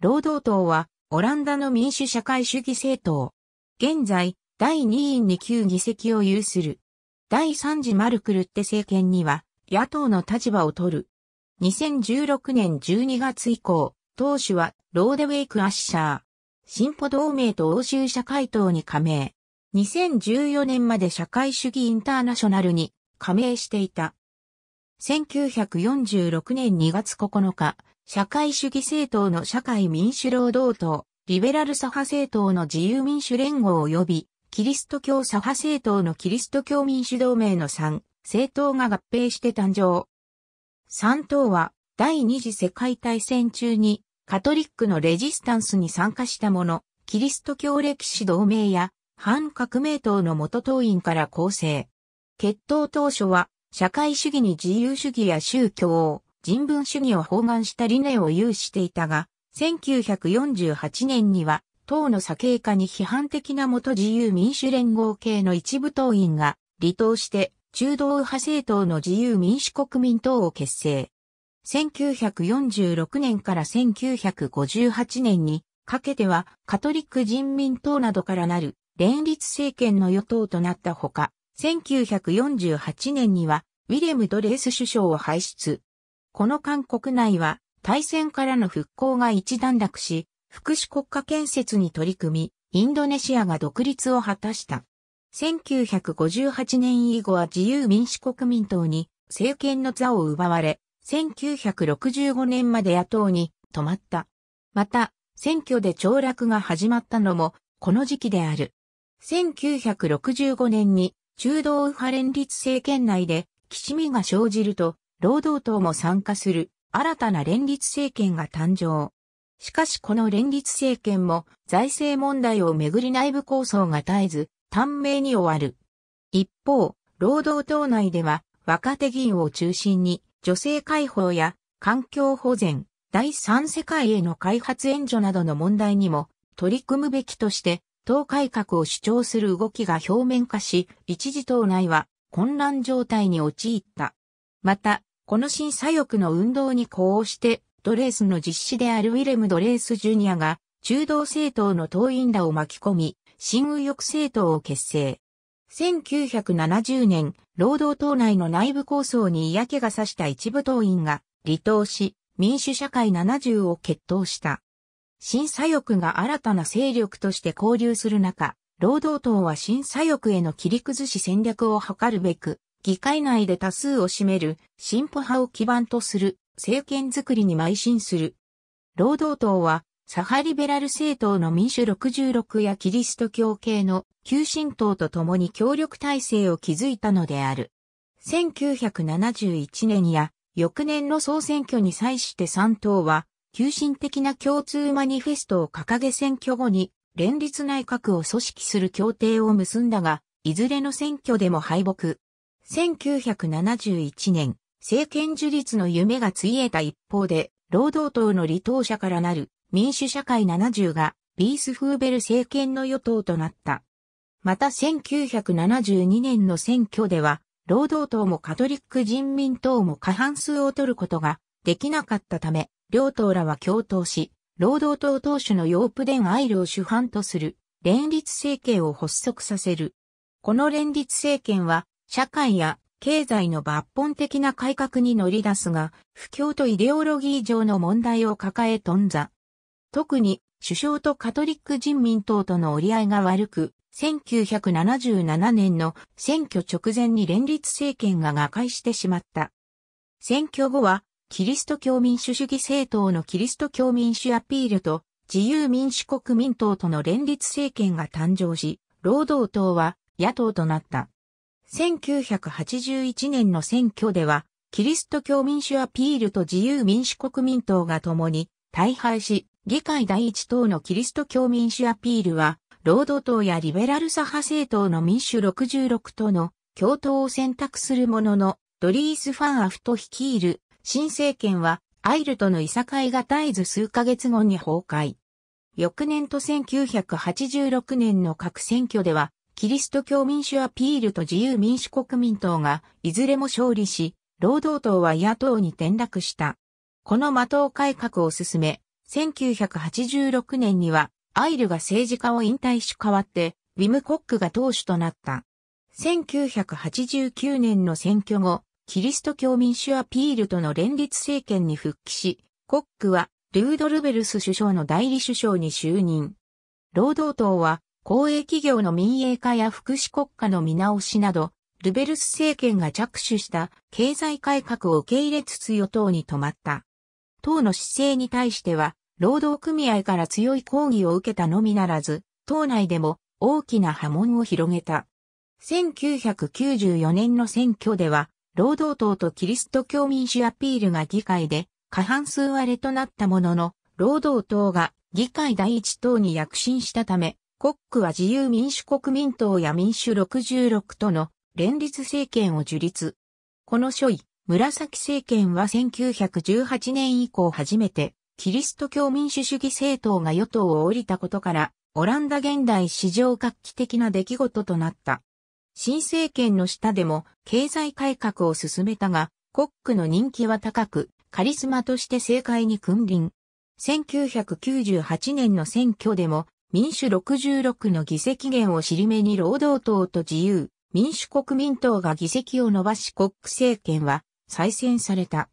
労働党は、オランダの民主社会主義政党。現在、第2院に旧議席を有する。第3次マルクルって政権には、野党の立場を取る。2016年12月以降、党首は、ローデウェイク・アッシャー。進歩同盟と欧州社会党に加盟。2014年まで社会主義インターナショナルに加盟していた。1946年2月9日、社会主義政党の社会民主労働党、リベラル左派政党の自由民主連合及び、キリスト教左派政党のキリスト教民主同盟の3政党が合併して誕生。3党は第二次世界大戦中にカトリックのレジスタンスに参加したもの、キリスト教歴史同盟や反革命党の元党員から構成。決闘当初は社会主義に自由主義や宗教を人文主義を包含した理念を有していたが、1948年には党の左傾化に批判的な元自由民主連合系の一部党員が離党して中道右派政党の自由民主国民党を結成。1946年から1958年にかけてはカトリック人民党などからなる連立政権の与党となったほか、1948年にはウィレム・ドレース首相を輩出。この間国内は大戦からの復興が一段落し、福祉国家建設に取り組み、インドネシアが独立を果たした。1958年以後は自由民主国民党に政権の座を奪われ、1965年まで野党に止まった。また、選挙で凋落が始まったのも、この時期である。1965年に中道右派連立政権内で、きしみが生じると、労働党も参加する新たな連立政権が誕生。しかしこの連立政権も財政問題をめぐり内部構想が絶えず、短命に終わる。一方、労働党内では若手議員を中心に女性解放や環境保全、第三世界への開発援助などの問題にも取り組むべきとして党改革を主張する動きが表面化し、一時党内は混乱状態に陥った。また、この審査翼の運動に呼応して、ドレースの実施であるウィレム・ドレース・ジュニアが、中道政党の党員らを巻き込み、新右翼政党を結成。1970年、労働党内の内部構想に嫌気がさした一部党員が離党し、民主社会70を決闘した。新左翼が新たな勢力として交流する中、労働党は新左翼への切り崩し戦略を図るべく、議会内で多数を占める進歩派を基盤とする政権づくりに邁進する。労働党は、サハリベラル政党の民主66やキリスト教系の急進党と共に協力体制を築いたのである。1971年や翌年の総選挙に際して3党は、急進的な共通マニフェストを掲げ選挙後に連立内閣を組織する協定を結んだが、いずれの選挙でも敗北。1971年、政権樹立の夢がついえた一方で、労働党の離党者からなる民主社会70がビースフーベル政権の与党となった。また1972年の選挙では、労働党もカトリック人民党も過半数を取ることができなかったため、両党らは共闘し、労働党党首のヨープデン・アイルを主犯とする連立政権を発足させる。この連立政権は社会や経済の抜本的な改革に乗り出すが、不況とイデオロギー上の問題を抱え頓挫。特に首相とカトリック人民党との折り合いが悪く、1977年の選挙直前に連立政権が瓦解してしまった。選挙後は、キリスト教民主主義政党のキリスト教民主アピールと自由民主国民党との連立政権が誕生し、労働党は野党となった。1981年の選挙では、キリスト教民主アピールと自由民主国民党が共に大敗し、議会第一党のキリスト教民主アピールは、労働党やリベラル左派政党の民主66との共闘を選択するものの、ドリース・ファン・アフト率いる新政権は、アイルとのいさかいが絶えず数ヶ月後に崩壊。翌年と1986年の各選挙では、キリスト教民主アピールと自由民主国民党がいずれも勝利し、労働党は野党に転落した。この的を改革を進め、1986年にはアイルが政治家を引退し代わって、ウィム・コックが党首となった。1989年の選挙後、キリスト教民主アピールとの連立政権に復帰し、コックはルードルベルス首相の代理首相に就任。労働党は公営企業の民営化や福祉国家の見直しなど、ルベルス政権が着手した経済改革を受け入れつつ与党に止まった。党の姿勢に対しては、労働組合から強い抗議を受けたのみならず、党内でも大きな波紋を広げた。1994年の選挙では、労働党とキリスト教民主アピールが議会で過半数割れとなったものの、労働党が議会第一党に躍進したため、コックは自由民主国民党や民主66との連立政権を樹立。この初位、紫政権は1918年以降初めて、キリスト教民主主義政党が与党を降りたことから、オランダ現代史上画期的な出来事となった。新政権の下でも経済改革を進めたが、コックの人気は高く、カリスマとして政界に君臨。1998年の選挙でも民主66の議席源を尻目に労働党と自由、民主国民党が議席を伸ばし国政権は再選された。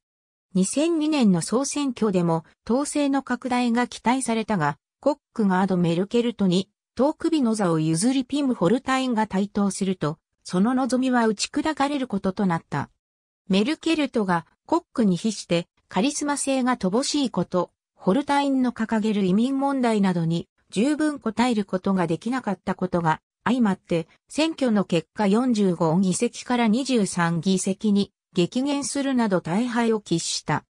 2002年の総選挙でも党勢の拡大が期待されたが、コックガード・メルケルトに、遠首の座を譲りピム・ホルタインが台頭すると、その望みは打ち砕かれることとなった。メルケルトがコックに比してカリスマ性が乏しいこと、ホルタインの掲げる移民問題などに十分答えることができなかったことが相まって、選挙の結果45議席から23議席に激減するなど大敗を喫した。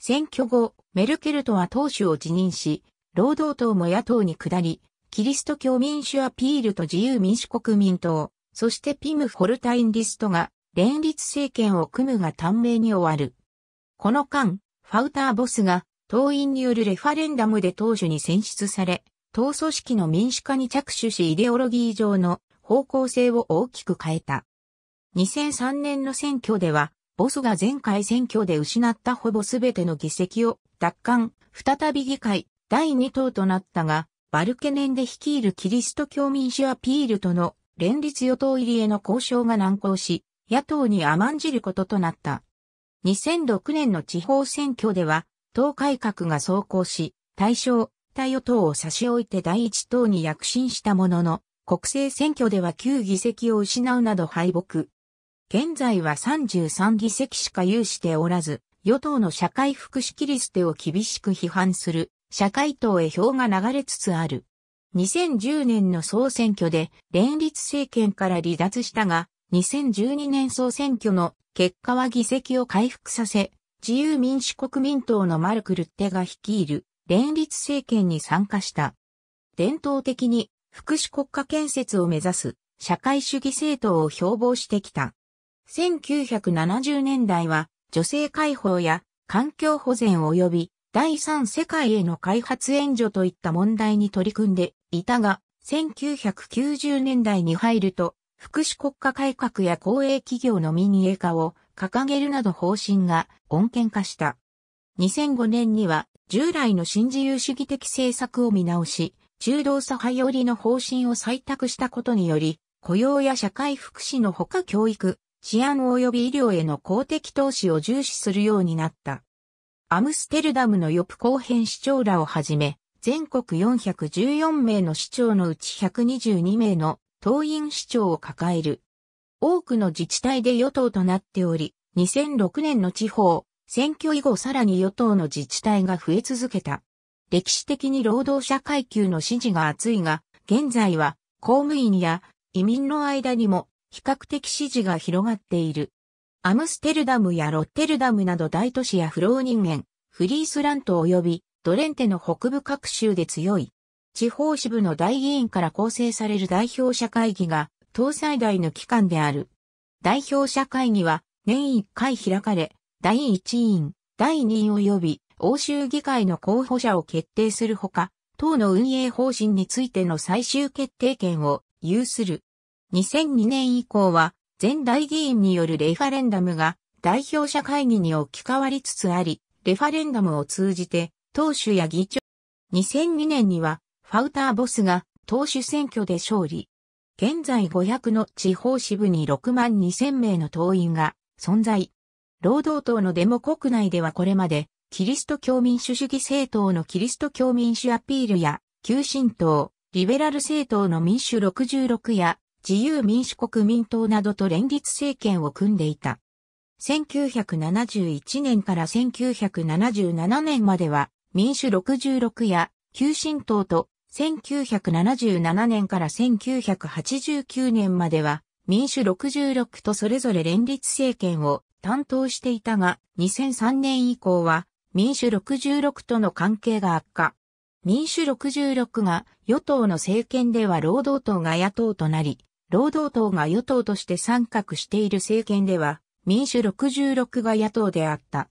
選挙後、メルケルトは党首を辞任し、労働党も野党に下り、キリスト教民主アピールと自由民主国民党、そしてピム・ホルタインリストが連立政権を組むが短命に終わる。この間、ファウターボスが党員によるレファレンダムで党首に選出され、党組織の民主化に着手しイデオロギー上の方向性を大きく変えた。2003年の選挙では、ボスが前回選挙で失ったほぼ全ての議席を奪還、再び議会第2党となったが、バルケネンで率いるキリスト教民主アピールとの連立与党入りへの交渉が難航し、野党に甘んじることとなった。2006年の地方選挙では、党改革が走行し、対象、対与党を差し置いて第一党に躍進したものの、国政選挙では9議席を失うなど敗北。現在は33議席しか有しておらず、与党の社会福祉切り捨てを厳しく批判する社会党へ票が流れつつある。2010年の総選挙で連立政権から離脱したが、2012年総選挙の結果は議席を回復させ、自由民主国民党のマルクルッテが率いる連立政権に参加した。伝統的に福祉国家建設を目指す社会主義政党を標榜してきた。1970年代は女性解放や環境保全及び第三世界への開発援助といった問題に取り組んでいたが、1990年代に入ると福祉国家改革や公営企業の民営化を掲げるなど方針が穏健化した。2005年には従来の新自由主義的政策を見直し、中道左派寄りの方針を採択したことにより、雇用や社会福祉のほか教育、治安及び医療への公的投資を重視するようになった。アムステルダムのヨプ後編市長らをはじめ、全国414名の市長のうち122名の党員市長を抱える。多くの自治体で与党となっており、2006年の地方選挙以後さらに与党の自治体が増え続けた。歴史的に労働者階級の支持が厚いが、現在は公務員や移民の間にも比較的支持が広がっている。アムステルダムやロッテルダムなど大都市や不老人間、フリースラント及びドレンテの北部各州で強い。地方支部の大議員から構成される代表者会議が、党最大の機関である。代表者会議は年1回開かれ、第1委員、第2位及び欧州議会の候補者を決定するほか、党の運営方針についての最終決定権を有する。2002年以降は、前代議員によるレファレンダムが代表者会議に置き換わりつつあり、レファレンダムを通じて、党首や議長。2002年には、ファウターボスが党首選挙で勝利。現在500の地方支部に6万2000名の党員が存在。労働党のデモ国内ではこれまで、キリスト教民主主義政党のキリスト教民主アピールや、旧新党、リベラル政党の民主66や、自由民主国民党などと連立政権を組んでいた。1971年から1977年までは、民主66や、旧新党と、1977年から1989年までは、民主66とそれぞれ連立政権を担当していたが、2003年以降は民主66との関係が悪化。民主66が与党の政権では労働党が野党となり、労働党が与党として参画している政権では、民主66が野党であった。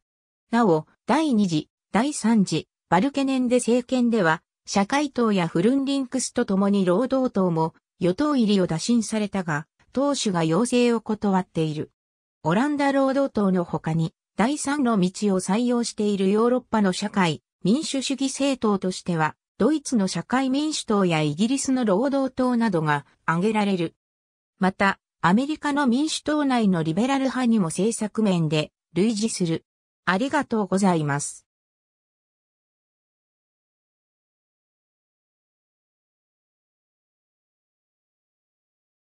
なお、第2次、第3次、バルケネンデ政権では、社会党やフルンリンクスと共に労働党も与党入りを打診されたが、党首が要請を断っている。オランダ労働党の他に、第三の道を採用しているヨーロッパの社会、民主主義政党としては、ドイツの社会民主党やイギリスの労働党などが挙げられる。また、アメリカの民主党内のリベラル派にも政策面で類似する。ありがとうございます。